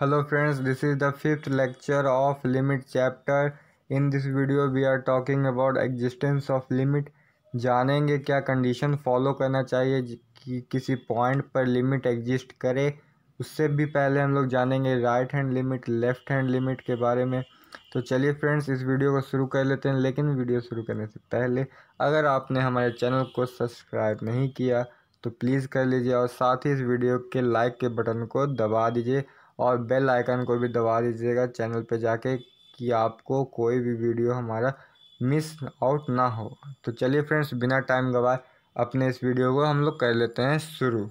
hello friends this is the fifth lecture of limit chapter in this video we are talking about existence of limit जानेंगे क्या condition follow करना चाहिए कि किसी point पर limit exist करे उससे भी पहले हम लोग जानेंगे right hand limit left hand limit के बारे में तो चलिए फ्रेंड्स इस वीडियो को शुरू कर लेते हैं लेकिन वीडियो शुरू करने से पहले अगर आपने हमारे चैनल को सब्सक्राइब नहीं किया तो प्लीज़ कर लीजिए और साथ ही इस वीडियो के लाइक के बटन को दबा दीजिए और बेल आइकन को भी दबा दीजिएगा चैनल पे जाके कि आपको कोई भी वीडियो हमारा मिस आउट ना हो तो चलिए फ्रेंड्स बिना टाइम गवाए अपने इस वीडियो को हम लोग कर लेते हैं शुरू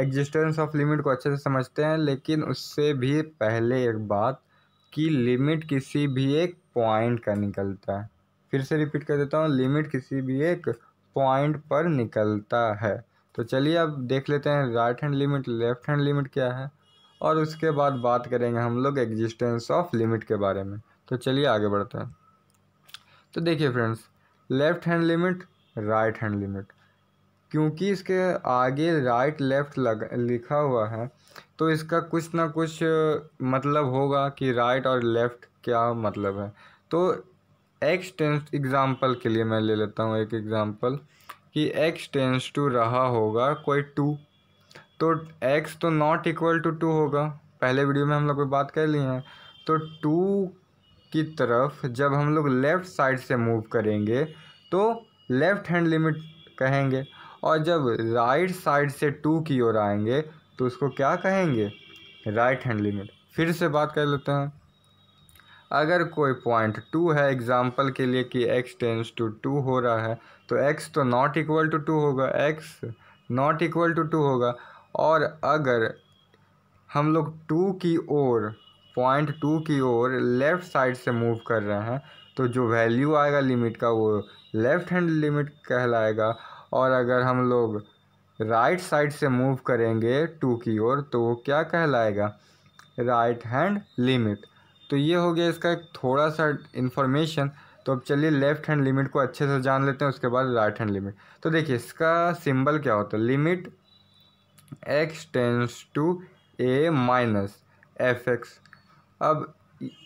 एग्जिस्टेंस ऑफ लिमिट को अच्छे से समझते हैं लेकिन उससे भी पहले एक बात कि लिमिट किसी भी एक पॉइंट का निकलता है फिर से रिपीट कर देता हूँ लिमिट किसी भी एक पॉइंट पर निकलता है तो चलिए अब देख लेते हैं right hand limit left hand limit क्या है और उसके बाद बात करेंगे हम लोग एग्जिस्टेंस ऑफ लिमिट के बारे में तो चलिए आगे बढ़ते हैं तो देखिए friends left hand limit right hand limit क्योंकि इसके आगे राइट लेफ्ट लग लिखा हुआ है तो इसका कुछ ना कुछ मतलब होगा कि राइट और लेफ़्ट क्या मतलब है तो एक्स टेंस एग्ज़ाम्पल के लिए मैं ले लेता हूँ एक एग्ज़ाम्पल कि एक्स टेंस टू रहा होगा कोई टू तो एक्स तो नॉट इक्वल टू टू होगा पहले वीडियो में हम लोग बात कर ली है तो टू की तरफ जब हम लोग लेफ़्ट साइड से मूव करेंगे तो लेफ़्ट हैंड लिमिट कहेंगे और जब राइट साइड से टू की ओर आएंगे तो उसको क्या कहेंगे राइट हैंड लिमिट फिर से बात कर लेते हैं अगर कोई पॉइंट टू है एग्जाम्पल के लिए कि एक्स टेंस टू टू हो रहा है तो एक्स तो नॉट इक्वल टू टू होगा x not equal to two होगा और अगर हम लोग टू की ओर पॉइंट टू की ओर लेफ़्ट साइड से मूव कर रहे हैं तो जो वैल्यू आएगा लिमिट का वो लेफ़्ट हैंड लिमिट कहलाएगा और अगर हम लोग राइट साइड से मूव करेंगे टू की ओर तो वो क्या कहलाएगा राइट हैंड लिमिट तो ये हो गया इसका एक थोड़ा सा इन्फॉर्मेशन तो अब चलिए लेफ्ट हैंड लिमिट को अच्छे से जान लेते हैं उसके बाद राइट हैंड लिमिट तो देखिए इसका सिंबल क्या होता है limit x tends to a minus f x अब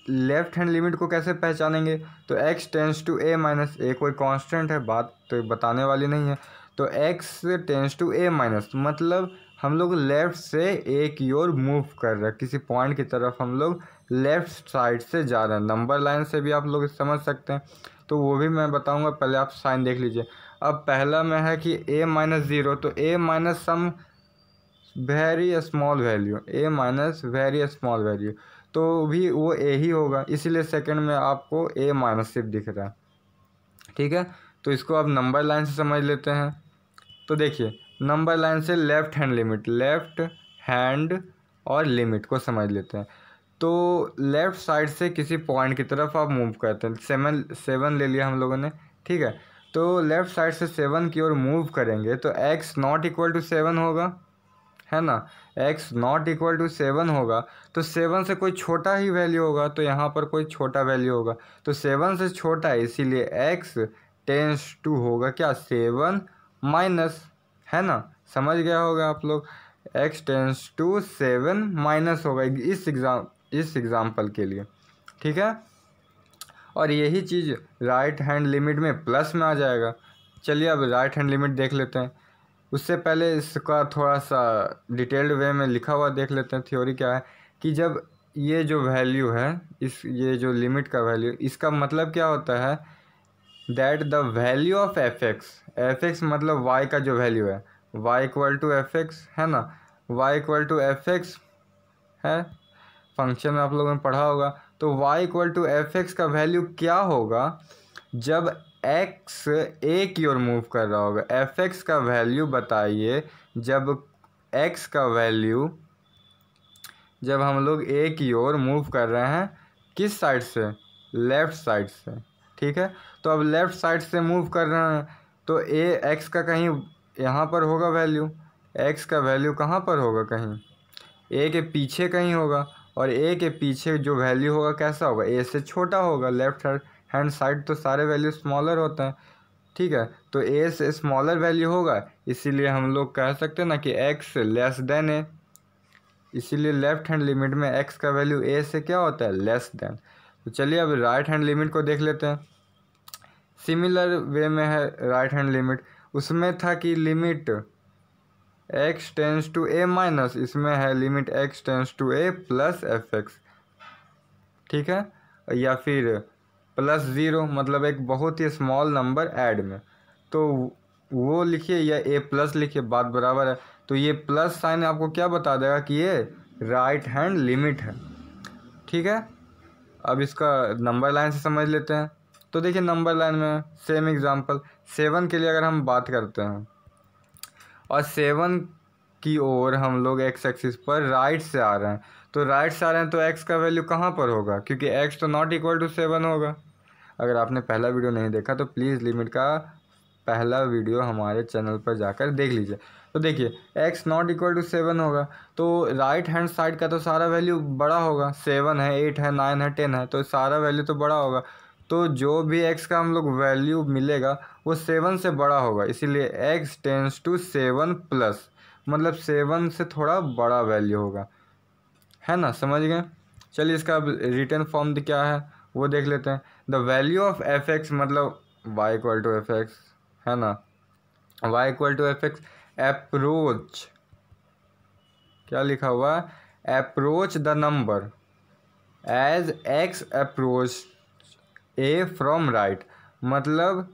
लेफ्ट हैंड लिमिट को कैसे पहचानेंगे तो x tends to a minus a कोई कांस्टेंट है बात तो बताने वाली नहीं है तो x tends to a minus मतलब हम लोग लेफ्ट से ए की ओर मूव कर रहे हैं किसी पॉइंट की तरफ हम लोग लेफ़्ट साइड से जा रहा है नंबर लाइन से भी आप लोग समझ सकते हैं तो वो भी मैं बताऊंगा पहले आप साइन देख लीजिए अब पहला में है कि ए माइनस ज़ीरो तो a minus some very small value a minus very small value तो भी वो ए ही होगा इसीलिए सेकंड में आपको ए माइनस सिर्फ दिख रहा है ठीक है तो इसको आप नंबर लाइन से समझ लेते हैं तो देखिए नंबर लाइन से left hand limit left hand और लिमिट को समझ लेते हैं तो लेफ़्ट साइड से किसी पॉइंट की तरफ आप मूव करते हैं सेवन सेवन ले लिया हम लोगों ने ठीक है तो लेफ़्ट साइड से सेवन की ओर मूव करेंगे तो x not equal to seven होगा है ना x not equal to seven होगा तो सेवन से कोई छोटा ही वैल्यू होगा तो यहाँ पर कोई छोटा वैल्यू होगा तो सेवन से छोटा है इसीलिए एक्स टेंस टू होगा क्या सेवन माइनस है ना समझ गया होगा आप लोग x tends to seven minus होगा इस एग्ज़ाम इस एग्ज़ाम्पल के लिए ठीक है और यही चीज़ राइट हैंड लिमिट में प्लस में आ जाएगा चलिए अब राइट हैंड लिमिट देख लेते हैं उससे पहले इसका थोड़ा सा डिटेल्ड वे में लिखा हुआ देख लेते हैं थ्योरी क्या है कि जब ये जो वैल्यू है इस ये जो लिमिट का वैल्यू इसका मतलब क्या होता है that the value of f x f x मतलब वाई का जो वैल्यू है y equal to f x है ना y equal to f x है फंक्शन में आप लोगों ने पढ़ा होगा तो y equal to f x का वैल्यू क्या होगा जब एक्स ए की ओर मूव कर रहा होगा एफ एक्स का वैल्यू बताइए जब एक्स का वैल्यू जब हम लोग ए की ओर मूव कर रहे हैं किस साइड से लेफ़्ट साइड से ठीक है तो अब लेफ़्ट साइड से मूव कर रहे हैं तो ए एक्स का कहीं यहाँ पर होगा वैल्यू एक्स का वैल्यू कहाँ पर होगा कहीं ए के पीछे कहीं होगा और ए के पीछे जो वैल्यू होगा कैसा होगा ए से छोटा होगा लेफ्ट हैंड साइड तो सारे वैल्यू स्मॉलर होते हैं ठीक है तो ए से स्मॉलर वैल्यू होगा इसीलिए हम लोग कह सकते हैं ना कि एक्स लेस देन ए इसीलिए लेफ्ट हैंड लिमिट में एक्स का वैल्यू ए से क्या होता है लेस देन तो चलिए अब राइट हैंड लिमिट को देख लेते हैं सिमिलर वे में है राइट हैंड लिमिट उसमें था कि limit x tends to a minus इसमें है limit x tends to a plus f x ठीक है या फिर प्लस ज़ीरो मतलब एक बहुत ही स्मॉल नंबर ऐड में तो वो लिखिए या ए प्लस लिखिए बात बराबर है तो ये प्लस साइन आपको क्या बता देगा कि ये राइट हैंड लिमिट है ठीक है अब इसका नंबर लाइन से समझ लेते हैं तो देखिए नंबर लाइन में सेम एग्जांपल सेवन के लिए अगर हम बात करते हैं और सेवन की ओर हम लोग एक्स एक्सिस पर राइट से आ रहे हैं तो राइट से आ रहे हैं तो एक्स का वैल्यू कहाँ पर होगा क्योंकि एक्स तो नॉट इक्वल टू सेवन होगा अगर आपने पहला वीडियो नहीं देखा तो प्लीज़ लिमिट का पहला वीडियो हमारे चैनल पर जाकर देख लीजिए तो देखिए x not equal to seven होगा तो राइट हैंड साइड का तो सारा वैल्यू बड़ा होगा सेवन है एट है नाइन है टेन है तो सारा वैल्यू तो बड़ा होगा तो जो भी एक्स का हम लोग वैल्यू मिलेगा वो सेवन से बड़ा होगा इसीलिए x tends to seven plus मतलब सेवन से थोड़ा बड़ा वैल्यू होगा है ना समझ गए चलिए इसका अब रिटर्न फॉर्म क्या है वो देख लेते हैं the value of f x मतलब y equal to f x है ना y equal to f x approach क्या लिखा हुआ है approach the number as x approach a from right मतलब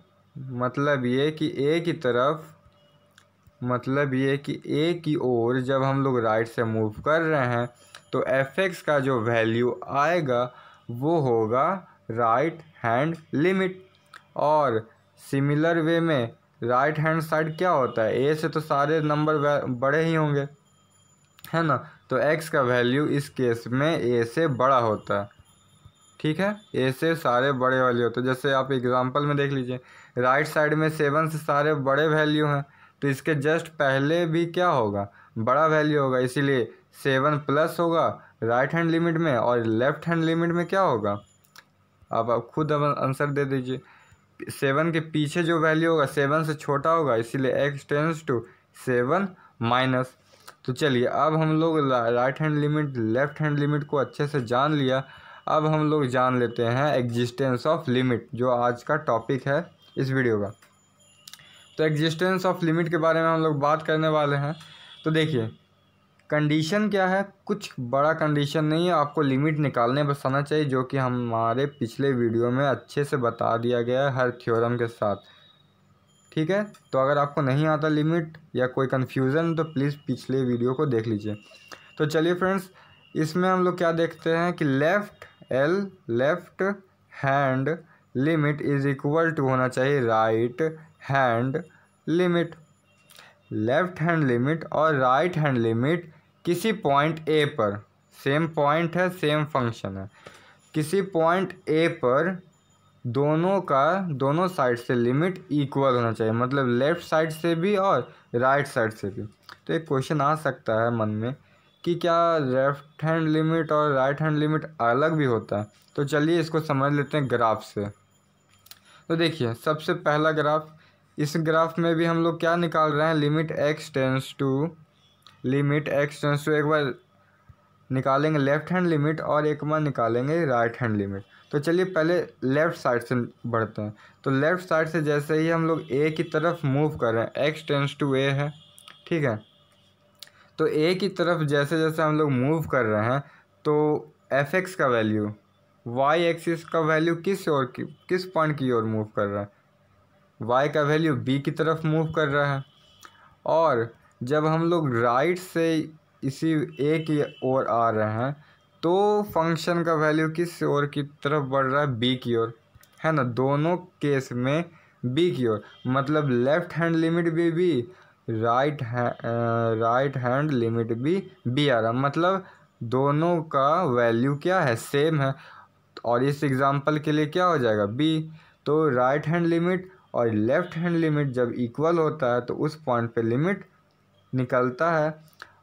मतलब ये कि ए की तरफ मतलब ये कि ए की ओर जब हम लोग राइट से मूव कर रहे हैं तो एफ एक्स का जो वैल्यू आएगा वो होगा राइट हैंड लिमिट और सिमिलर वे में राइट हैंड साइड क्या होता है ए से तो सारे नंबर बड़े ही होंगे है ना तो एक्स का वैल्यू इस केस में ए से बड़ा होता है ठीक है ऐसे सारे बड़े वैल्यू होते हैं जैसे आप एग्जांपल में देख लीजिए राइट साइड में सेवन से सारे बड़े वैल्यू हैं तो इसके जस्ट पहले भी क्या होगा बड़ा वैल्यू होगा इसीलिए सेवन प्लस होगा राइट हैंड लिमिट में और लेफ्ट हैंड लिमिट में क्या होगा अब आप खुद आंसर दे दीजिए सेवन के पीछे जो वैल्यू होगा सेवन से छोटा होगा इसीलिए x tends to seven minus तो चलिए अब हम लोग right hand limit left hand limit को अच्छे से जान लिया अब हम लोग जान लेते हैं एग्जिस्टेंस ऑफ लिमिट जो आज का टॉपिक है इस वीडियो का तो एग्जिस्टेंस ऑफ लिमिट के बारे में हम लोग बात करने वाले हैं तो देखिए कंडीशन क्या है कुछ बड़ा कंडीशन नहीं है आपको लिमिट निकालने बस आना चाहिए जो कि हमारे पिछले वीडियो में अच्छे से बता दिया गया है हर थ्योरम के साथ ठीक है तो अगर आपको नहीं आता लिमिट या कोई कन्फ्यूज़न तो प्लीज़ पिछले वीडियो को देख लीजिए तो चलिए फ्रेंड्स इसमें हम लोग क्या देखते हैं कि left L left hand limit is equal to होना चाहिए right hand limit left hand limit और राइट हैंड लिमिट किसी पॉइंट ए पर सेम पॉइंट है सेम फंक्शन है किसी पॉइंट ए पर दोनों का दोनों साइड से लिमिट इक्वल होना चाहिए मतलब लेफ़्ट साइड से भी और राइट right साइड से भी तो एक क्वेश्चन आ सकता है मन में कि क्या लेफ्ट हैंड लिमिट और राइट हैंड लिमिट अलग भी होता है तो चलिए इसको समझ लेते हैं ग्राफ से तो देखिए सबसे पहला ग्राफ इस ग्राफ में भी हम लोग क्या निकाल रहे हैं limit x tends to limit x tends to एक बार निकालेंगे लेफ्ट हैंड लिमिट और एक बार निकालेंगे राइट हैंड लिमिट तो चलिए पहले लेफ़्ट साइड से बढ़ते हैं तो लेफ़्ट साइड से जैसे ही हम लोग ए की तरफ मूव कर रहे हैं एक्स टेंस टू ए है ठीक है तो ए की तरफ जैसे जैसे हम लोग मूव कर रहे हैं तो एफ एक्स का वैल्यू वाई एक्सिस का वैल्यू किस और की किस पॉइंट की ओर मूव कर रहा है वाई का वैल्यू बी की तरफ मूव कर रहा है और जब हम लोग राइट से इसी ए की ओर आ रहे हैं तो फंक्शन का वैल्यू किस ओर की तरफ बढ़ रहा है बी की ओर है ना दोनों केस में बी की ओर मतलब लेफ्ट हैंड लिमिट भी बी राइट है राइट हैंड लिमिट भी बी आ रहा मतलब दोनों का वैल्यू क्या है सेम है और इस एग्ज़ाम्पल के लिए क्या हो जाएगा बी तो राइट हैंड लिमिट और लेफ़्ट हैंड लिमिट जब इक्वल होता है तो उस पॉइंट पे लिमिट निकलता है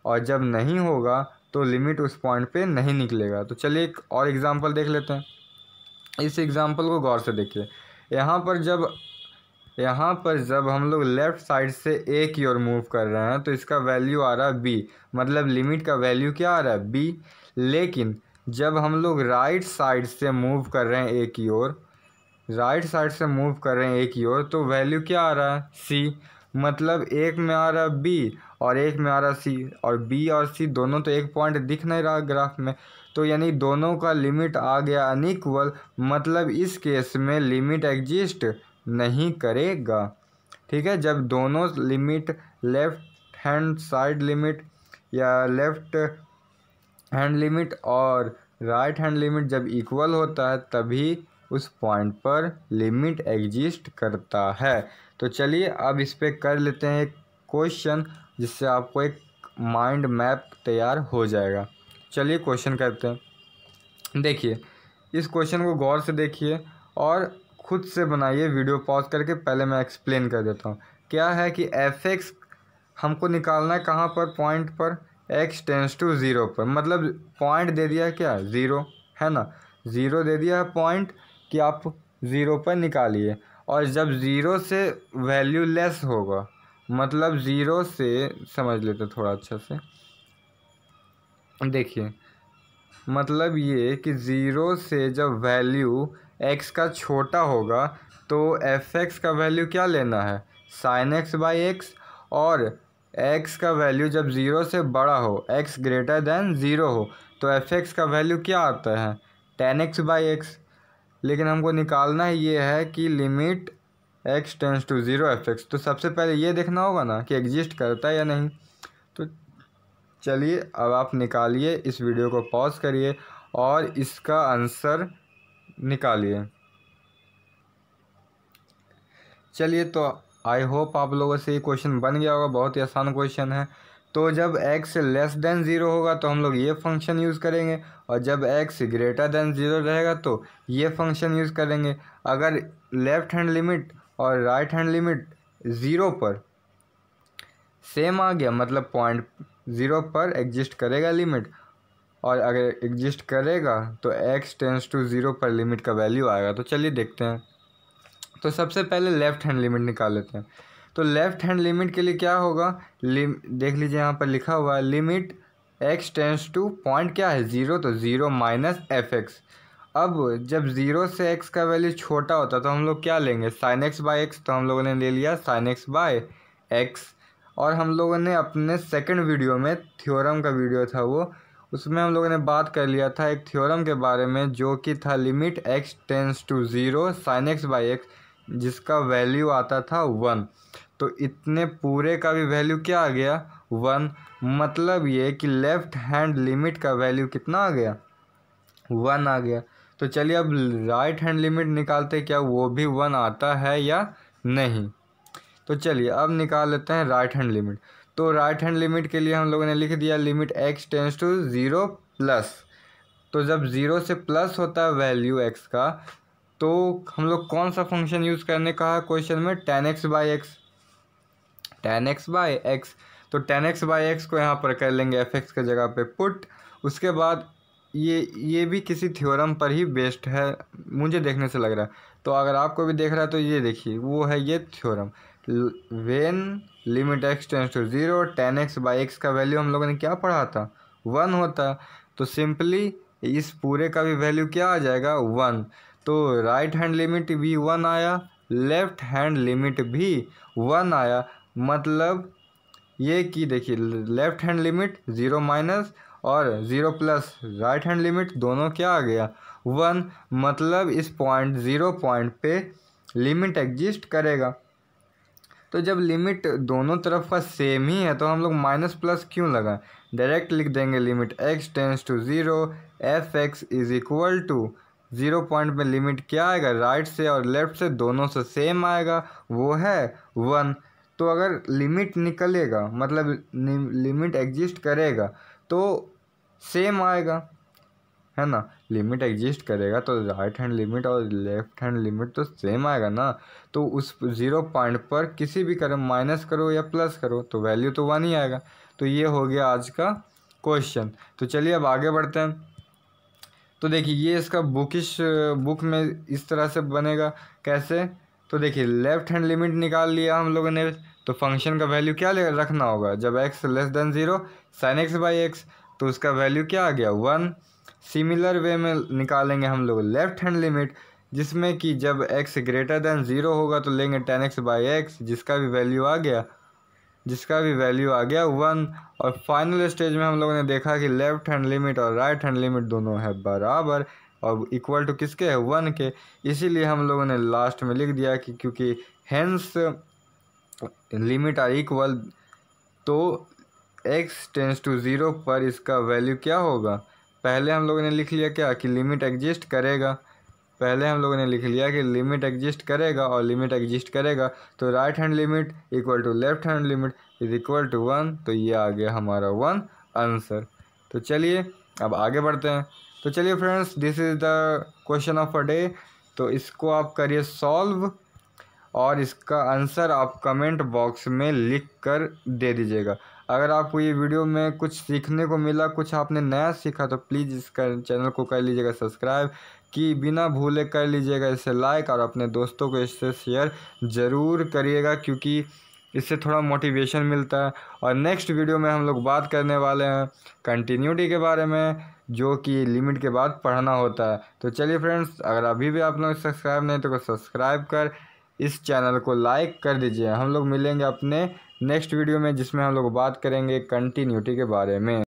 और जब नहीं होगा तो लिमिट उस पॉइंट पे नहीं निकलेगा तो चलिए एक और एग्ज़ाम्पल देख लेते हैं इस एग्ज़ाम्पल को गौर से देखिए यहाँ पर जब यहाँ पर जब हम लोग लेफ़्ट साइड से ए की ओर मूव कर रहे हैं तो इसका वैल्यू आ रहा है बी मतलब लिमिट का वैल्यू क्या आ रहा है बी लेकिन जब हम लोग राइट साइड से मूव कर रहे हैं ए की ओर राइट साइड से मूव कर रहे हैं ए की ओर तो वैल्यू क्या आ रहा है सी मतलब एक में आ रहा बी और एक में आ रहा सी और बी और सी दोनों तो एक पॉइंट दिख नहीं रहा ग्राफ में तो यानी दोनों का लिमिट आ गया अनइक्वल मतलब इस केस में लिमिट एग्जिस्ट नहीं करेगा ठीक है जब दोनों limit left hand side limit या लेफ्ट हैंड लिमिट और राइट हैंड लिमिट जब इक्वल होता है तभी उस पॉइंट पर लिमिट एग्जिस्ट करता है तो चलिए अब इस पर कर लेते हैं एक क्वेश्चन जिससे आपको एक माइंड मैप तैयार हो जाएगा चलिए क्वेश्चन करते हैं देखिए इस क्वेश्चन को गौर से देखिए और खुद से बनाइए वीडियो पॉज करके पहले मैं एक्सप्लेन कर देता हूँ क्या है कि एफ एक्स हमको निकालना है कहाँ पर पॉइंट पर एक्स टेंस टू ज़ीरो पर मतलब पॉइंट दे दिया क्या ज़ीरो है ना ज़ीरो दे दिया है पॉइंट कि आप ज़ीरो पर निकालिए और जब ज़ीरो से वैल्यू लेस होगा मतलब ज़ीरो से समझ लेते थोड़ा अच्छा से देखिए मतलब ये कि ज़ीरो से जब वैल्यू एक्स का छोटा होगा तो एफ एक्स का वैल्यू क्या लेना है साइन एक्स बाई एक्स और एक्स का वैल्यू जब ज़ीरो से बड़ा हो एक्स ग्रेटर दैन ज़ीरो हो तो एफ एक्स का वैल्यू क्या आता है टेन एक्स बाई एक्स लेकिन हमको निकालना ये है कि limit x tends to zero f x तो सबसे पहले ये देखना होगा ना कि एग्जिस्ट करता है या नहीं चलिए अब आप निकालिए इस वीडियो को पॉज करिए और इसका आंसर निकालिए चलिए तो आई होप आप लोगों से ये क्वेश्चन बन गया होगा बहुत ही आसान क्वेश्चन है तो जब x लेस देन ज़ीरो होगा तो हम लोग ये फंक्शन यूज़ करेंगे और जब x ग्रेटर देन ज़ीरो रहेगा तो ये फंक्शन यूज़ करेंगे अगर लेफ़्ट हैंड लिमिट और राइट हैंड लिमिट ज़ीरो पर सेम आ गया मतलब पॉइंट ज़ीरो पर एग्जिस्ट करेगा लिमिट और अगर एग्जिस्ट करेगा तो एक्स टेंस टू ज़ीरो पर लिमिट का वैल्यू आएगा तो चलिए देखते हैं तो सबसे पहले लेफ़्ट हैंड लिमिट निकाल लेते हैं तो लेफ़्ट हैंड लिमिट के लिए क्या होगा लिम देख लीजिए यहाँ पर लिखा हुआ है limit x tends to point क्या है ज़ीरो तो ज़ीरो माइनस एफ एक्स अब जब ज़ीरो से एक्स का वैल्यू छोटा होता तो हम लोग क्या लेंगे साइन एक्स बाई एक्स तो हम लोगों ने ले लिया साइन एक्स बाय एक्स और हम लोगों ने अपने सेकंड वीडियो में थ्योरम का वीडियो था वो उसमें हम लोगों ने बात कर लिया था एक थ्योरम के बारे में जो कि था limit x tends to zero sine x by x जिसका वैल्यू आता था वन तो इतने पूरे का भी वैल्यू क्या आ गया वन मतलब ये कि लेफ़्ट हैंड लिमिट का वैल्यू कितना आ गया वन आ गया तो चलिए अब राइट हैंड लिमिट निकालते क्या वो भी वन आता है या नहीं तो चलिए अब निकाल लेते हैं राइट हैंड लिमिट तो राइट हैंड लिमिट के लिए हम लोगों ने लिख दिया limit x tends to zero plus तो जब ज़ीरो से प्लस होता है वैल्यू एक्स का तो हम लोग कौन सा फंक्शन यूज़ करने का है क्वेश्चन में ten x by x ten x by x तो टेन एक्स बाई एक्स को यहाँ पर कर लेंगे एफ एक्स के जगह पे पुट उसके बाद ये ये भी किसी थ्योरम पर ही बेस्ड है मुझे देखने से लग रहा है तो अगर आपको भी देख रहा है तो ये देखिए वो है ये theorem when limit x tends to zero ten x by x का वैल्यू हम लोगों ने क्या पढ़ा था वन होता तो सिंपली इस पूरे का भी वैल्यू क्या आ जाएगा वन तो राइट हैंड लिमिट भी वन आया लेफ्ट हैंड लिमिट भी वन आया मतलब ये कि देखिए left hand limit zero minus और zero plus right hand limit दोनों क्या आ गया वन मतलब इस पॉइंट ज़ीरो पॉइंट पे लिमिट एग्जिस्ट करेगा तो जब लिमिट दोनों तरफ का सेम ही है तो हम लोग माइनस प्लस क्यों लगा डायरेक्ट लिख देंगे limit x tends to zero f x is equal to zero point में लिमिट क्या आएगा राइट से और लेफ्ट से दोनों से सेम आएगा वो है वन तो अगर लिमिट निकलेगा मतलब लिमिट एग्जिस्ट करेगा तो सेम आएगा है ना लिमिट एग्जिस्ट करेगा तो राइट हैंड लिमिट और लेफ्ट हैंड लिमिट तो सेम आएगा ना तो उस ज़ीरो पॉइंट पर किसी भी करो माइनस करो या प्लस करो तो वैल्यू तो वन ही आएगा तो ये हो गया आज का क्वेश्चन तो चलिए अब आगे बढ़ते हैं तो देखिए ये इसका बुकिश बुक में इस तरह से बनेगा कैसे तो देखिए लेफ्ट हैंड लिमिट निकाल लिया हम लोगों ने तो फंक्शन का वैल्यू क्या रखना होगा जब x less than zero sine x by x तो उसका वैल्यू क्या आ गया वन सिमिलर वे में निकालेंगे हम लोग लेफ्ट हैंड लिमिट जिसमें कि जब x ग्रेटर देन ज़ीरो होगा तो लेंगे टेन एक्स बाई एक्स जिसका भी वैल्यू आ गया जिसका भी वैल्यू आ गया वन और फाइनल स्टेज में हम लोगों ने देखा कि लेफ्ट हैंड लिमिट और राइट हैंड लिमिट दोनों है बराबर और इक्वल टू किसके है वन के इसीलिए हम लोगों ने लास्ट में लिख दिया कि क्योंकि हैंस लिमिट आर इक्वल तो एक्स टेंस टू ज़ीरो पर इसका वैल्यू क्या होगा पहले हम लोगों ने लिख लिया क्या कि लिमिट एग्जिस्ट करेगा पहले हम लोगों ने लिख लिया कि लिमिट एग्जिस्ट करेगा और लिमिट एग्जिस्ट करेगा तो right hand limit equal to left hand limit is equal to one तो ये आ गया हमारा वन आंसर तो चलिए अब आगे बढ़ते हैं तो चलिए friends this is the question of a day तो इसको आप करिए सॉल्व और इसका आंसर आप कमेंट बॉक्स में लिख कर दे दीजिएगा अगर आपको ये वीडियो में कुछ सीखने को मिला कुछ आपने नया सीखा तो प्लीज़ इस चैनल को कर लीजिएगा सब्सक्राइब कि बिना भूले कर लीजिएगा इसे लाइक और अपने दोस्तों को इससे शेयर ज़रूर करिएगा क्योंकि इससे थोड़ा मोटिवेशन मिलता है और नेक्स्ट वीडियो में हम लोग बात करने वाले हैं कंटिन्यूटी के बारे में जो कि लिमिट के बाद पढ़ना होता है तो चलिए फ्रेंड्स अगर अभी भी आप लोग सब्सक्राइब नहीं तो सब्सक्राइब कर इस चैनल को लाइक कर दीजिए हम लोग मिलेंगे अपने नेक्स्ट वीडियो में जिसमें हम लोग बात करेंगे कंटिन्यूटी के बारे में